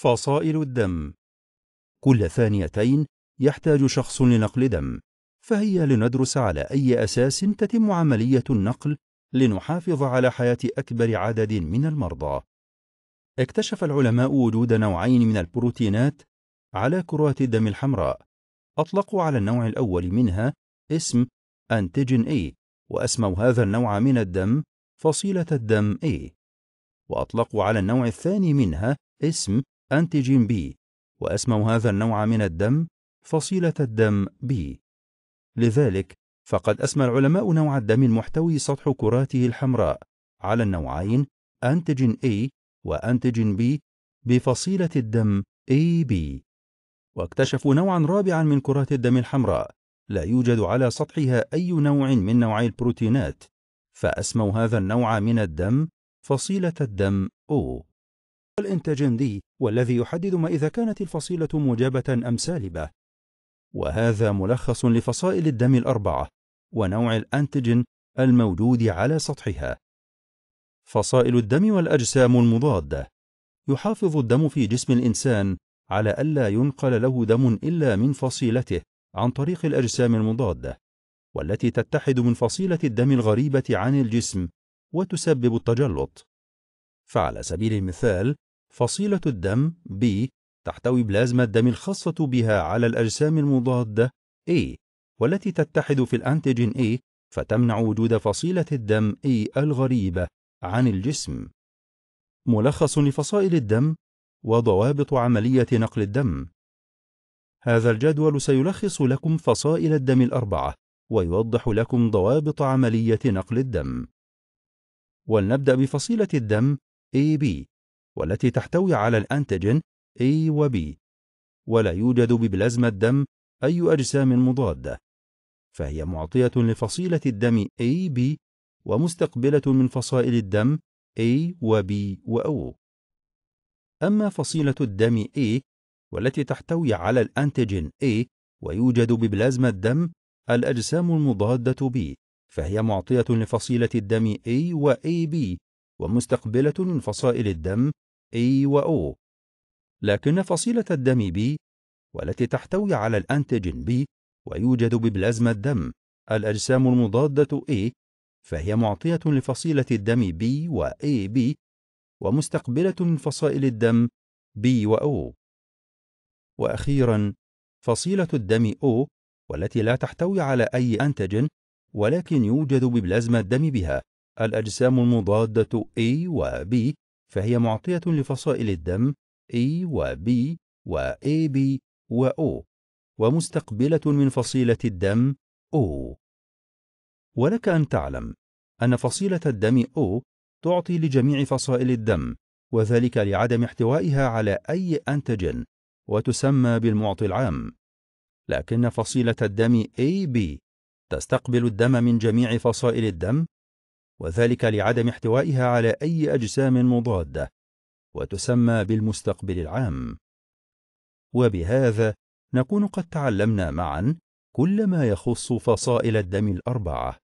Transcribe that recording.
فصائل الدم كل ثانيتين يحتاج شخص لنقل دم فهيا لندرس على أي أساس تتم عملية النقل لنحافظ على حياة أكبر عدد من المرضى اكتشف العلماء وجود نوعين من البروتينات على كرات الدم الحمراء أطلقوا على النوع الأول منها اسم أنتيجين A وأسموا هذا النوع من الدم فصيلة الدم A وأطلقوا على النوع الثاني منها اسم أنتيجين B وأسموا هذا النوع من الدم فصيلة الدم B لذلك فقد أسمى العلماء نوع الدم المحتوي سطح كراته الحمراء على النوعين أنتيجين A وأنتيجين B بفصيلة الدم AB واكتشفوا نوعا رابعا من كرات الدم الحمراء لا يوجد على سطحها أي نوع من نوعي البروتينات فأسموا هذا النوع من الدم فصيلة الدم O الانتجندي والذي يحدد ما إذا كانت الفصيلة موجبة أم سالبة وهذا ملخص لفصائل الدم الأربعة ونوع الأنتجن الموجود على سطحها فصائل الدم والأجسام المضادة يحافظ الدم في جسم الإنسان على ألا ينقل له دم إلا من فصيلته عن طريق الأجسام المضادة والتي تتحد من فصيلة الدم الغريبة عن الجسم وتسبب التجلط فعلى سبيل المثال فصيلة الدم B تحتوي بلازما الدم الخاصة بها على الأجسام المضادة A والتي تتحد في الأنتيجين A فتمنع وجود فصيلة الدم A e الغريبة عن الجسم. ملخص لفصائل الدم وضوابط عملية نقل الدم. هذا الجدول سيلخص لكم فصائل الدم الأربعة ويوضح لكم ضوابط عملية نقل الدم. ولنبدأ بفصيلة الدم AB والتي تحتوي على الأنتجين A و B ولا يوجد ببلازما الدم أي أجسام مضادة فهي معطية لفصيلة الدم AB ومستقبلة من فصائل الدم A و B و O أما فصيلة الدم A والتي تحتوي على الأنتجين A ويوجد ببلازما الدم الأجسام المضادة B فهي معطية لفصيلة الدم A و AB ومستقبلة من فصائل الدم A و O لكن فصيلة الدم B والتي تحتوي على الأنتيجين B ويوجد ببلازما الدم الأجسام المضادة A فهي معطية لفصيلة الدم B و AB ومستقبلة من فصائل الدم B و O وأخيرا فصيلة الدم O والتي لا تحتوي على أي أنتجن ولكن يوجد ببلازما الدم بها الأجسام المضادة A و B فهي معطية لفصائل الدم E و B و AB و O ومستقبلة من فصيلة الدم O ولك أن تعلم أن فصيلة الدم O تعطي لجميع فصائل الدم وذلك لعدم احتوائها على أي أنتجن وتسمى بالمعطي العام لكن فصيلة الدم AB تستقبل الدم من جميع فصائل الدم وذلك لعدم احتوائها على أي أجسام مضادة وتسمى بالمستقبل العام وبهذا نكون قد تعلمنا معا كل ما يخص فصائل الدم الأربعة